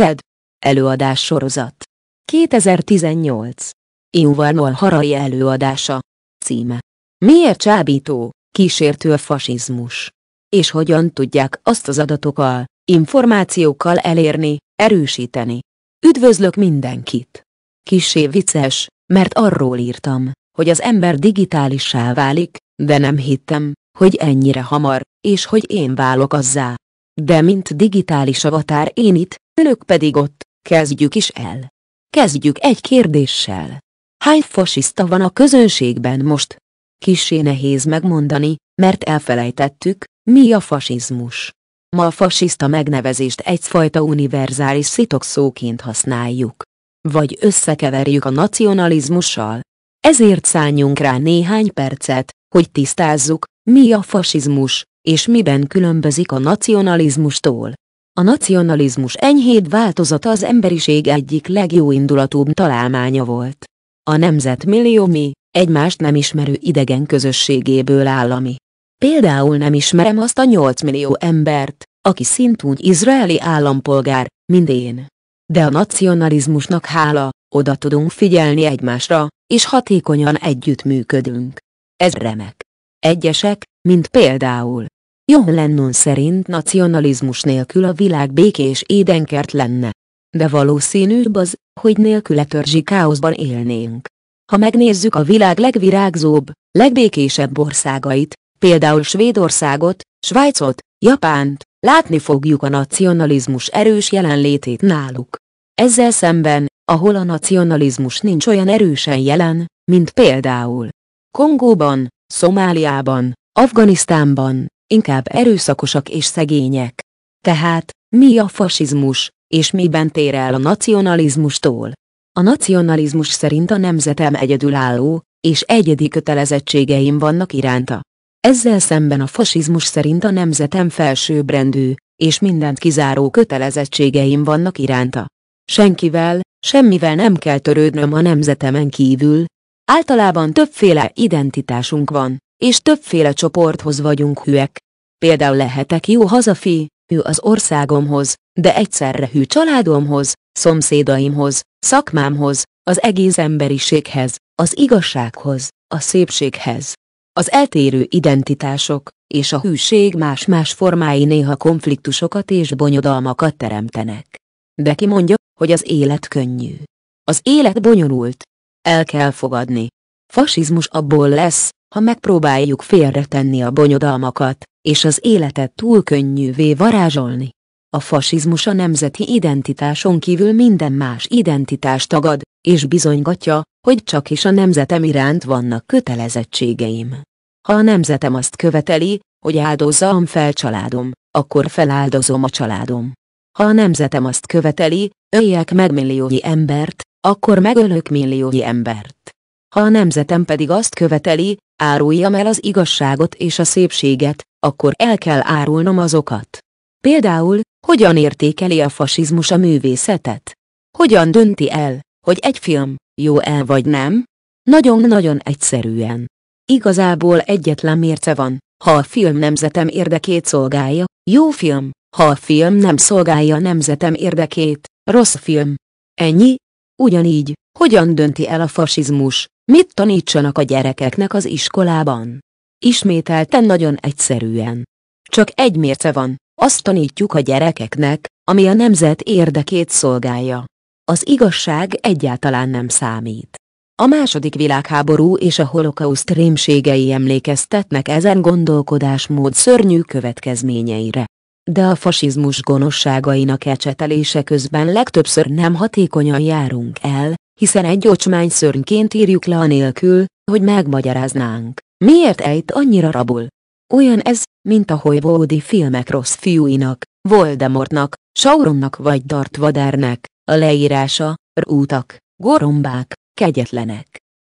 TED. Előadás sorozat. 2018. Invarnol Harai előadása. Címe. Miért csábító, kísértő a fasizmus? És hogyan tudják azt az adatokkal, információkkal elérni, erősíteni? Üdvözlök mindenkit! Kisé vicces, mert arról írtam, hogy az ember digitálissá válik, de nem hittem, hogy ennyire hamar, és hogy én válok azzá. De mint digitális avatár én itt, Ülök pedig ott, kezdjük is el. Kezdjük egy kérdéssel. Hány fasiszta van a közönségben most? Kissé nehéz megmondani, mert elfelejtettük, mi a fasizmus. Ma a fasiszta megnevezést egyfajta univerzális szitokszóként használjuk. Vagy összekeverjük a nacionalizmussal. Ezért szálljunk rá néhány percet, hogy tisztázzuk, mi a fasizmus, és miben különbözik a nacionalizmustól. A nacionalizmus enyhéd változata az emberiség egyik legjóindulatúbb találmánya volt. A nemzet milliómi, egymást nem ismerő idegen közösségéből állami. Például nem ismerem azt a 8 millió embert, aki szintúgy izraeli állampolgár, mint én. De a nacionalizmusnak hála, oda tudunk figyelni egymásra, és hatékonyan együttműködünk. Ez remek. Egyesek, mint például John Lennon szerint nacionalizmus nélkül a világ békés édenkert lenne. De valószínűbb az, hogy nélküle törzsi káoszban élnénk. Ha megnézzük a világ legvirágzóbb, legbékésebb országait, például Svédországot, Svájcot, Japánt, látni fogjuk a nacionalizmus erős jelenlétét náluk. Ezzel szemben, ahol a nacionalizmus nincs olyan erősen jelen, mint például Kongóban, Szomáliában, Afganisztánban, inkább erőszakosak és szegények. Tehát, mi a fasizmus, és miben tér el a nacionalizmustól? A nacionalizmus szerint a nemzetem egyedülálló, és egyedi kötelezettségeim vannak iránta. Ezzel szemben a fasizmus szerint a nemzetem felsőbbrendű, és mindent kizáró kötelezettségeim vannak iránta. Senkivel, semmivel nem kell törődnöm a nemzetemen kívül. Általában többféle identitásunk van és többféle csoporthoz vagyunk hűek. Például lehetek jó hazafi, hű az országomhoz, de egyszerre hű családomhoz, szomszédaimhoz, szakmámhoz, az egész emberiséghez, az igazsághoz, a szépséghez. Az eltérő identitások és a hűség más-más formái néha konfliktusokat és bonyodalmakat teremtenek. De ki mondja, hogy az élet könnyű. Az élet bonyolult. El kell fogadni, Fasizmus abból lesz, ha megpróbáljuk félretenni a bonyodalmakat, és az életet túl könnyűvé varázsolni. A fasizmus a nemzeti identitáson kívül minden más identitást tagad, és bizonygatja, hogy csak is a nemzetem iránt vannak kötelezettségeim. Ha a nemzetem azt követeli, hogy áldozzam fel családom, akkor feláldozom a családom. Ha a nemzetem azt követeli, öljek meg milliónyi embert, akkor megölök milliónyi embert. Ha a nemzetem pedig azt követeli, áruljam el az igazságot és a szépséget, akkor el kell árulnom azokat. Például, hogyan értékeli a fasizmus a művészetet? Hogyan dönti el, hogy egy film, jó el vagy nem? Nagyon-nagyon egyszerűen. Igazából egyetlen mérce van, ha a film nemzetem érdekét szolgálja, jó film, ha a film nem szolgálja nemzetem érdekét, rossz film. Ennyi, Ugyanígy, hogyan dönti el a fasizmus, mit tanítsanak a gyerekeknek az iskolában? Ismételten nagyon egyszerűen. Csak egy mérce van, azt tanítjuk a gyerekeknek, ami a nemzet érdekét szolgálja. Az igazság egyáltalán nem számít. A második világháború és a holokauszt rémségei emlékeztetnek ezen gondolkodásmód szörnyű következményeire de a fasizmus gonoszságainak ecsetelése közben legtöbbször nem hatékonyan járunk el, hiszen egy ocsmány szörnyként írjuk le anélkül, hogy megmagyaráznánk, miért ejt annyira rabul. Olyan ez, mint a hollywoodi filmek rossz fiúinak, Voldemortnak, Sauronnak vagy Darth Vadernek, a leírása, rútak, gorombák, kegyetlenek.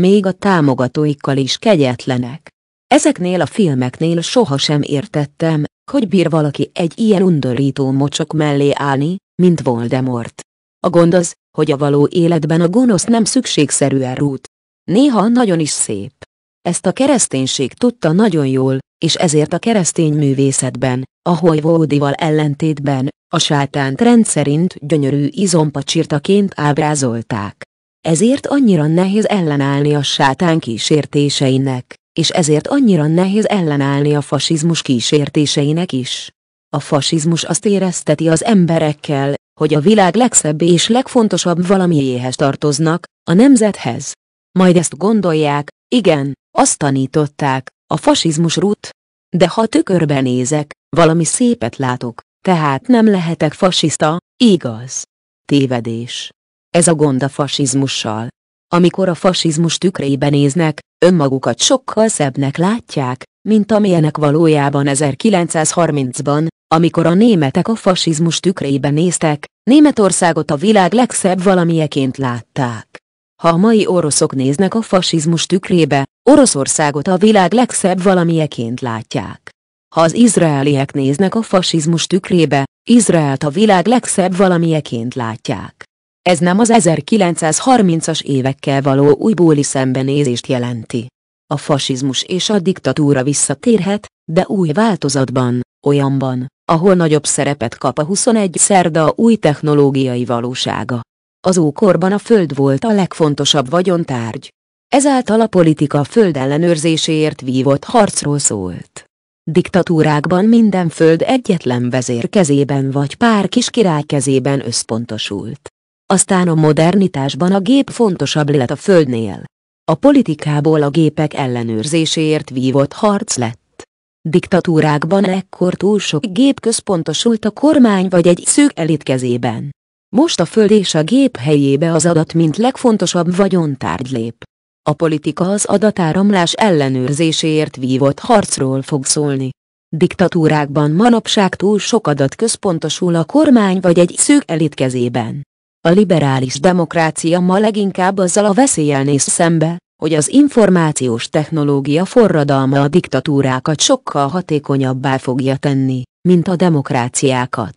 Még a támogatóikkal is kegyetlenek. Ezeknél a filmeknél sohasem értettem, hogy bír valaki egy ilyen undorító mocsok mellé állni, mint Voldemort? A gond az, hogy a való életben a gonosz nem szükségszerűen rút. Néha nagyon is szép. Ezt a kereszténység tudta nagyon jól, és ezért a keresztény művészetben, ahol Vódival ellentétben, a sátánt rendszerint gyönyörű izompacsirtaként ábrázolták. Ezért annyira nehéz ellenállni a sátán kísértéseinek és ezért annyira nehéz ellenállni a fasizmus kísértéseinek is. A fasizmus azt érezteti az emberekkel, hogy a világ legszebb és legfontosabb valamiéhez tartoznak, a nemzethez. Majd ezt gondolják, igen, azt tanították, a fasizmus rút. De ha tükörben nézek, valami szépet látok, tehát nem lehetek fasiszta, igaz? Tévedés. Ez a gond a fasizmussal amikor a fasizmus tükrébe néznek, önmagukat sokkal szebbnek látják, mint amilyenek valójában 1930-ban, amikor a németek a fasizmus tükrében néztek, Németországot a világ legszebb valamieként látták. Ha a mai oroszok néznek a fasizmus tükrébe, Oroszországot a világ legszebb valamieként látják. Ha az izraeliek néznek a fasizmus tükrébe, Izraelt a világ legszebb valamieként látják. Ez nem az 1930-as évekkel való újbóli szembenézést jelenti. A fasizmus és a diktatúra visszatérhet, de új változatban, olyanban, ahol nagyobb szerepet kap a 21 szerda új technológiai valósága. Az ókorban a föld volt a legfontosabb vagyontárgy. Ezáltal a politika föld ellenőrzéséért vívott harcról szólt. Diktatúrákban minden föld egyetlen vezér kezében vagy pár kis király kezében összpontosult aztán a modernitásban a gép fontosabb lett a földnél. A politikából a gépek ellenőrzéséért vívott harc lett. Diktatúrákban ekkor túl sok gép központosult a kormány vagy egy szűk elit kezében. Most a föld és a gép helyébe az adat mint legfontosabb vagyontárgy lép. A politika az adatáramlás ellenőrzéséért vívott harcról fog szólni. Diktatúrákban manapság túl sok adat központosul a kormány vagy egy szűk elit kezében. A liberális demokrácia ma leginkább azzal a veszélyel néz szembe, hogy az információs technológia forradalma a diktatúrákat sokkal hatékonyabbá fogja tenni, mint a demokráciákat.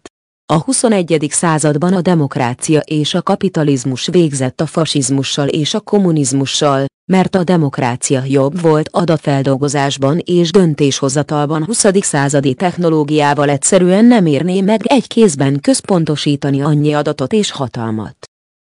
A 21. században a demokrácia és a kapitalizmus végzett a fasizmussal és a kommunizmussal, mert a demokrácia jobb volt adatfeldolgozásban és döntéshozatalban 20. századi technológiával egyszerűen nem érné meg egy kézben központosítani annyi adatot és hatalmat.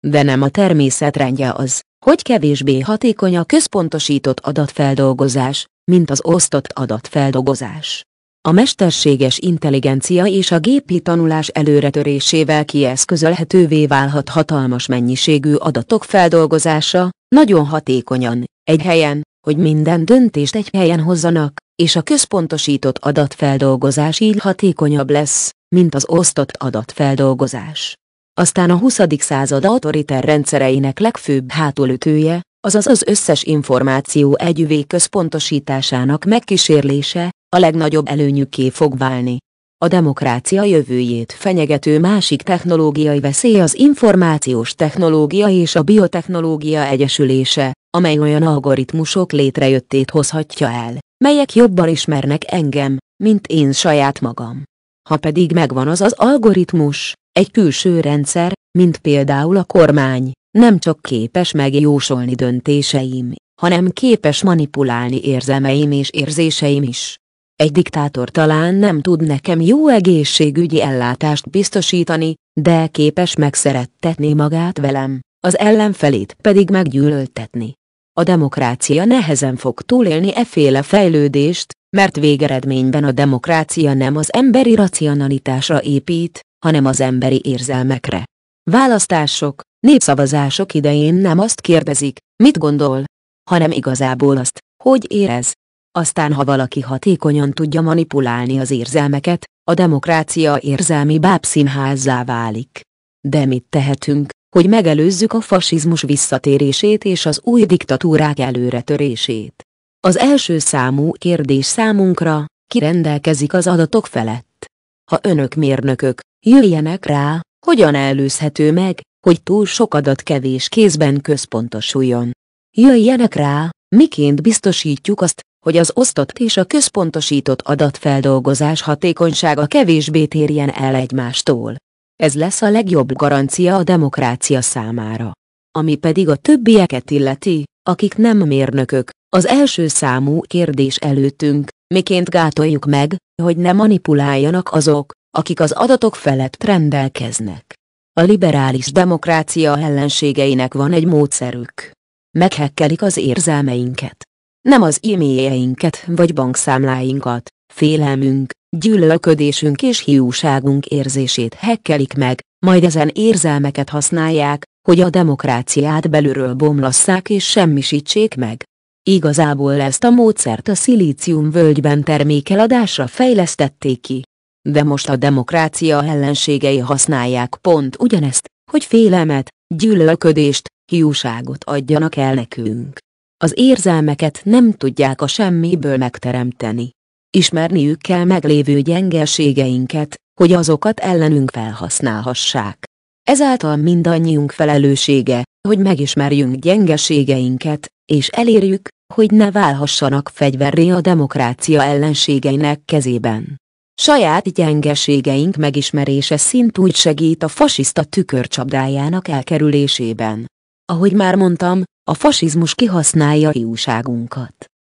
De nem a természetrendje az, hogy kevésbé hatékony a központosított adatfeldolgozás, mint az osztott adatfeldolgozás. A mesterséges intelligencia és a gépi tanulás előretörésével kieszközölhetővé válhat hatalmas mennyiségű adatok feldolgozása, nagyon hatékonyan, egy helyen, hogy minden döntést egy helyen hozzanak, és a központosított adatfeldolgozás így hatékonyabb lesz, mint az osztott adatfeldolgozás. Aztán a 20. század autoriter rendszereinek legfőbb hátulütője, azaz az összes információ együvé központosításának megkísérlése, a legnagyobb előnyükké fog válni. A demokrácia jövőjét fenyegető másik technológiai veszély az információs technológia és a biotechnológia egyesülése, amely olyan algoritmusok létrejöttét hozhatja el, melyek jobban ismernek engem, mint én saját magam. Ha pedig megvan az az algoritmus, egy külső rendszer, mint például a kormány, nem csak képes megjósolni döntéseim, hanem képes manipulálni érzelmeim és érzéseim is. Egy diktátor talán nem tud nekem jó egészségügyi ellátást biztosítani, de képes megszerettetni magát velem, az ellenfelét pedig meggyűlöltetni. A demokrácia nehezen fog túlélni féle fejlődést, mert végeredményben a demokrácia nem az emberi racionalitásra épít, hanem az emberi érzelmekre. Választások, népszavazások idején nem azt kérdezik, mit gondol, hanem igazából azt, hogy érez, aztán ha valaki hatékonyan tudja manipulálni az érzelmeket, a demokrácia érzelmi bábszínházzá válik. De mit tehetünk, hogy megelőzzük a fasizmus visszatérését és az új diktatúrák előretörését? Az első számú kérdés számunkra, ki rendelkezik az adatok felett? Ha önök mérnökök, jöjjenek rá, hogyan előzhető meg, hogy túl sok adat kevés kézben központosuljon. Jöjjenek rá, miként biztosítjuk azt, hogy az osztott és a központosított adatfeldolgozás hatékonysága kevésbé térjen el egymástól. Ez lesz a legjobb garancia a demokrácia számára. Ami pedig a többieket illeti, akik nem mérnökök, az első számú kérdés előttünk, miként gátoljuk meg, hogy ne manipuláljanak azok, akik az adatok felett rendelkeznek. A liberális demokrácia ellenségeinek van egy módszerük. Meghekkelik az érzelmeinket nem az e-mailjeinket vagy bankszámláinkat, félelmünk, gyűlölködésünk és hiúságunk érzését hekkelik meg, majd ezen érzelmeket használják, hogy a demokráciát belülről bomlasszák és semmisítsék meg. Igazából ezt a módszert a szilícium völgyben termékeladásra fejlesztették ki. De most a demokrácia ellenségei használják pont ugyanezt, hogy félelmet, gyűlölködést, hiúságot adjanak el nekünk. Az érzelmeket nem tudják a semmiből megteremteni. Ismerniük kell meglévő gyengeségeinket, hogy azokat ellenünk felhasználhassák. Ezáltal mindannyiunk felelőssége, hogy megismerjünk gyengeségeinket, és elérjük, hogy ne válhassanak fegyverré a demokrácia ellenségeinek kezében. Saját gyengeségeink megismerése szintúgy segít a fasiszta tükörcsapdájának elkerülésében. Ahogy már mondtam, a fasizmus kihasználja hiúságunkat.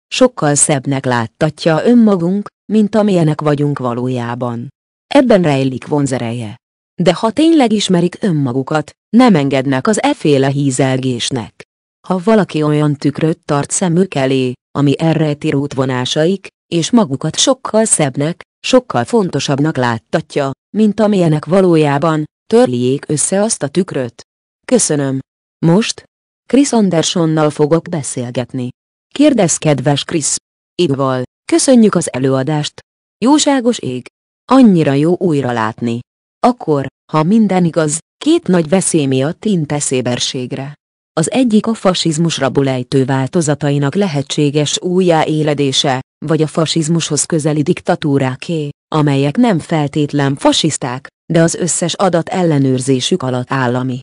Sokkal szebbnek láttatja önmagunk, mint amilyenek vagyunk valójában. Ebben rejlik vonzereje. De ha tényleg ismerik önmagukat, nem engednek az eféle hízelgésnek. Ha valaki olyan tükröt tart szemük elé, ami elrejti rútvonásaik, és magukat sokkal szebbnek, sokkal fontosabbnak láttatja, mint amilyenek valójában, törliék össze azt a tükröt. Köszönöm, most, Chris Andersonnal fogok beszélgetni. Kérdez kedves Chris. Igval, köszönjük az előadást. Jóságos ég. Annyira jó újra látni. Akkor, ha minden igaz, két nagy veszély miatt int eszéberségre. Az egyik a fasizmus rabulejtő változatainak lehetséges újjáéledése, vagy a fasizmushoz közeli diktatúráké, amelyek nem feltétlen fasiszták, de az összes adat ellenőrzésük alatt állami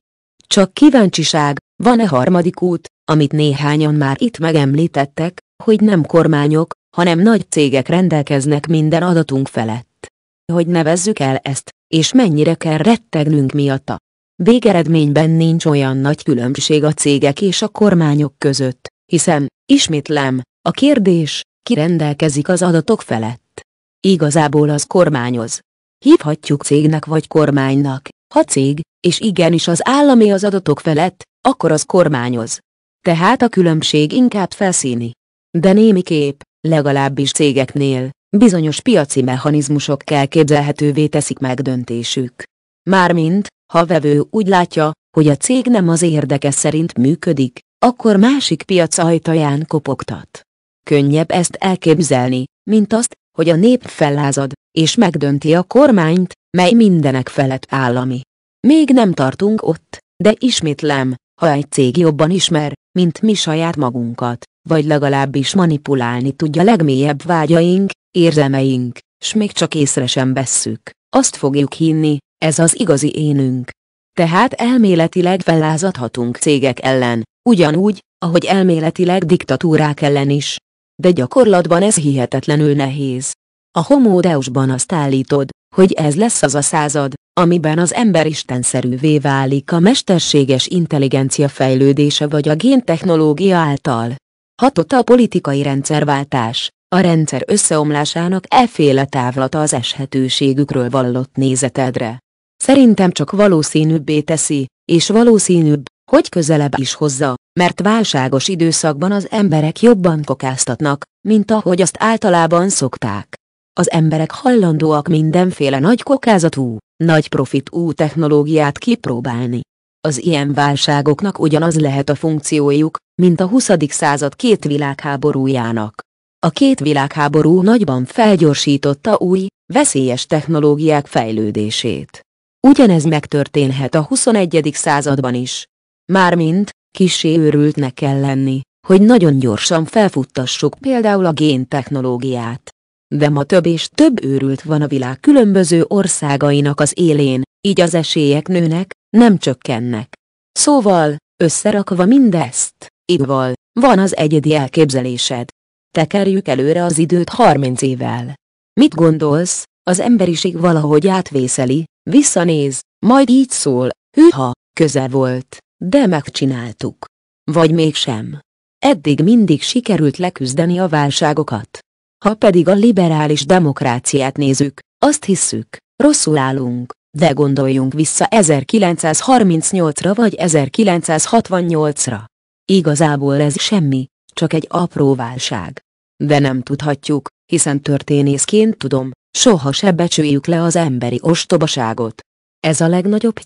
csak kíváncsiság, van-e harmadik út, amit néhányan már itt megemlítettek, hogy nem kormányok, hanem nagy cégek rendelkeznek minden adatunk felett. Hogy nevezzük el ezt, és mennyire kell rettegnünk miatta. Végeredményben nincs olyan nagy különbség a cégek és a kormányok között, hiszen, ismétlem, a kérdés, ki rendelkezik az adatok felett. Igazából az kormányoz. Hívhatjuk cégnek vagy kormánynak, ha cég, és igenis az állami az adatok felett, akkor az kormányoz. Tehát a különbség inkább felszíni. De némi kép, legalábbis cégeknél, bizonyos piaci mechanizmusok kell képzelhetővé teszik meg döntésük. Mármint, ha vevő úgy látja, hogy a cég nem az érdeke szerint működik, akkor másik piac ajtaján kopogtat. Könnyebb ezt elképzelni, mint azt, hogy a nép fellázad, és megdönti a kormányt, mely mindenek felett állami. Még nem tartunk ott, de ismétlem, ha egy cég jobban ismer, mint mi saját magunkat, vagy legalábbis manipulálni tudja legmélyebb vágyaink, érzelmeink, s még csak észre sem vesszük, azt fogjuk hinni, ez az igazi énünk. Tehát elméletileg fellázadhatunk cégek ellen, ugyanúgy, ahogy elméletileg diktatúrák ellen is. De gyakorlatban ez hihetetlenül nehéz. A homódeusban azt állítod, hogy ez lesz az a század, amiben az ember istenszerűvé válik a mesterséges intelligencia fejlődése vagy a géntechnológia által. Hatotta a politikai rendszerváltás, a rendszer összeomlásának eféle távlata az eshetőségükről vallott nézetedre. Szerintem csak valószínűbbé teszi, és valószínűbb, hogy közelebb is hozza, mert válságos időszakban az emberek jobban kokáztatnak, mint ahogy azt általában szokták. Az emberek hajlandóak mindenféle nagy kokázatú, nagy profitú technológiát kipróbálni. Az ilyen válságoknak ugyanaz lehet a funkciójuk, mint a 20. század két világháborújának. A két világháború nagyban felgyorsította új, veszélyes technológiák fejlődését. Ugyanez megtörténhet a 21. században is. Mármint, kisé őrültnek kell lenni, hogy nagyon gyorsan felfuttassuk például a géntechnológiát de ma több és több őrült van a világ különböző országainak az élén, így az esélyek nőnek, nem csökkennek. Szóval, összerakva mindezt, idval, van az egyedi elképzelésed. Tekerjük előre az időt 30 évvel. Mit gondolsz, az emberiség valahogy átvészeli, visszanéz, majd így szól, hűha, közel volt, de megcsináltuk. Vagy mégsem. Eddig mindig sikerült leküzdeni a válságokat. Ha pedig a liberális demokráciát nézzük, azt hisszük, rosszul állunk, de gondoljunk vissza 1938-ra vagy 1968-ra. Igazából ez semmi, csak egy apró válság. De nem tudhatjuk, hiszen történészként tudom, soha se becsüljük le az emberi ostobaságot. Ez a legnagyobb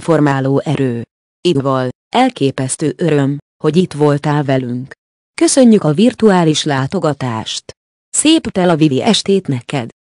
formáló erő. Ival, elképesztő öröm, hogy itt voltál velünk. Köszönjük a virtuális látogatást! Szép Tel estét neked!